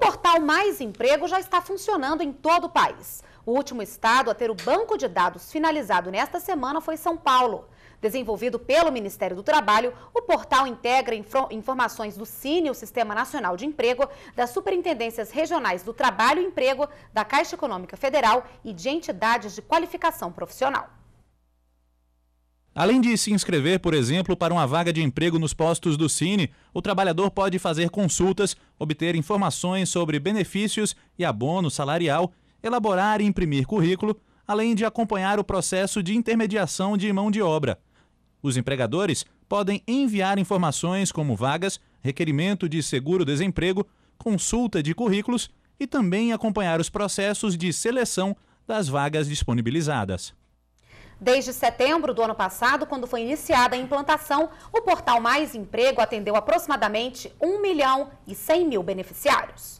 portal Mais Emprego já está funcionando em todo o país. O último estado a ter o banco de dados finalizado nesta semana foi São Paulo. Desenvolvido pelo Ministério do Trabalho, o portal integra informações do Cine, o Sistema Nacional de Emprego, das Superintendências Regionais do Trabalho e Emprego, da Caixa Econômica Federal e de entidades de qualificação profissional. Além de se inscrever, por exemplo, para uma vaga de emprego nos postos do Cine, o trabalhador pode fazer consultas, obter informações sobre benefícios e abono salarial, elaborar e imprimir currículo, além de acompanhar o processo de intermediação de mão de obra. Os empregadores podem enviar informações como vagas, requerimento de seguro-desemprego, consulta de currículos e também acompanhar os processos de seleção das vagas disponibilizadas. Desde setembro do ano passado, quando foi iniciada a implantação, o portal Mais Emprego atendeu aproximadamente 1 milhão e 100 mil beneficiários.